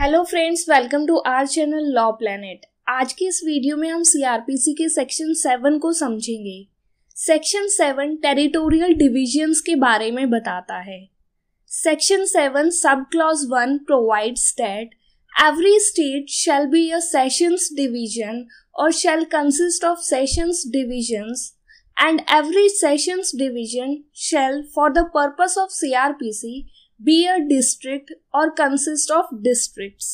hello friends welcome to our channel law planet आज के इस वीडियो में हम सीआरपीसी के सेक्शन सेवन को समझेंगे सेक्शन सेवन टेरिटोरियल डिविजन्स के बारे में बताता है section seven sub clause one provides state every state shall be a sessions division और shall consist of sessions divisions and every sessions division shall for the purpose of CrPC are be a district और consist of districts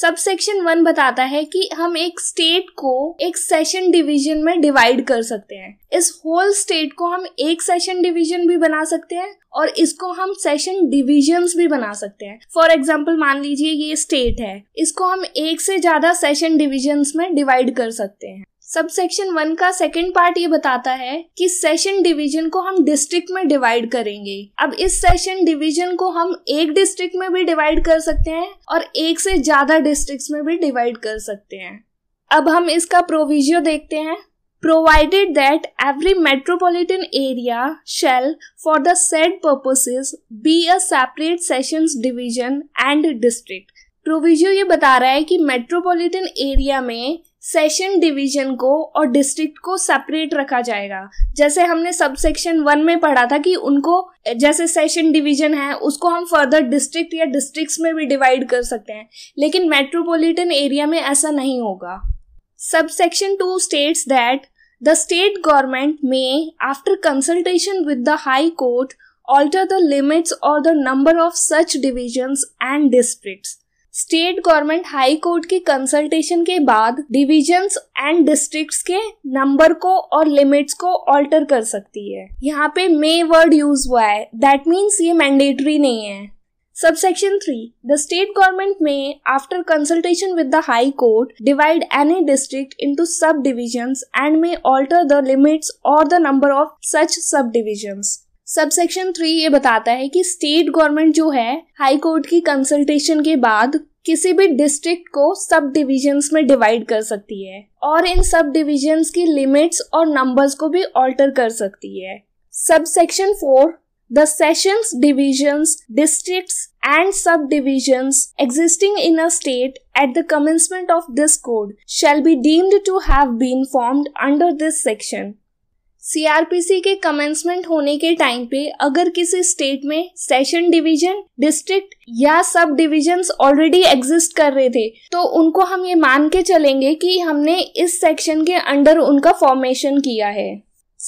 subsection one बताता है कि हम एक state को एक session division में डिवाइड कर सकते हैं इस होल स्टेट को हम एक सेशन डिवीजन भी बना सकते हैं और इसको हम सेशन डिविजन्स भी बना सकते हैं फॉर एग्जाम्पल मान लीजिए ये स्टेट है इसको हम एक से ज्यादा सेशन डिविजन्स में डिवाइड कर सकते हैं सब सेक्शन वन का सेकेंड पार्ट ये बताता है कि सेशन डिवीजन को हम डिस्ट्रिक्ट में डिवाइड करेंगे अब इस सेशन डिवीजन को हम एक डिस्ट्रिक्ट में भी डिवाइड कर सकते हैं और एक से ज्यादा डिस्ट्रिक्ट्स में भी डिवाइड कर सकते हैं अब हम इसका प्रोविजियो देखते हैं provided that every metropolitan area shall for the said purposes be a separate session division and district proviso ये बता रहा है कि मेट्रोपॉलिटन एरिया में सेशन डिवीजन को और डिस्ट्रिक्ट को सेपरेट रखा जाएगा जैसे हमने सब सेक्शन वन में पढ़ा था कि उनको जैसे सेशन डिवीजन है उसको हम फर्दर डिस्ट्रिक्ट या डिस्ट्रिक्ट्स में भी डिवाइड कर सकते हैं लेकिन मेट्रोपॉलिटन एरिया में ऐसा नहीं होगा sub section two states that the state government may after consultation with the high court alter the limits और the number of such divisions and district state government high court की consultation के बाद divisions and districts के number को और limits को alter कर सकती है यहाँ पे मे वर्ड यूज हुआ है दैट मीन्स ये मैंडेटरी नहीं है subsection three the state government may after consultation with the high court divide any district into sub division and may alter the limits और the number of such sub division subsection three ये बताता है कि state government जो है high court की consultation के बाद किसी भी डिस्ट्रिक्ट को सब डिविजन्स में डिवाइड कर सकती है और इन सब डिविजन्स की लिमिट्स और नंबर्स को भी ऑल्टर कर सकती है sub section four the sessions divisions district and sub divisions existing in state at the commencement of this code shall be deemed to have been formed under this section CrPC के commencement होने के time पे अगर किसी state में session division district या सब divisions already exist कर रहे थे तो उनको हम ये मान के चलेंगे कि हमने इस सेक्शन के अंडर उनका फॉर्मेशन किया है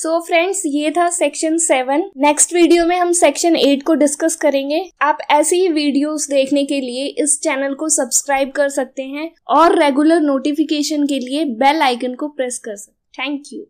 सो so फ्रेंड्स ये था सेक्शन सेवन नेक्स्ट वीडियो में हम सेक्शन एट को डिस्कस करेंगे आप ऐसी ही वीडियोस देखने के लिए इस चैनल को सब्सक्राइब कर सकते हैं और रेगुलर नोटिफिकेशन के लिए बेल आइकन को प्रेस कर सकते थैंक यू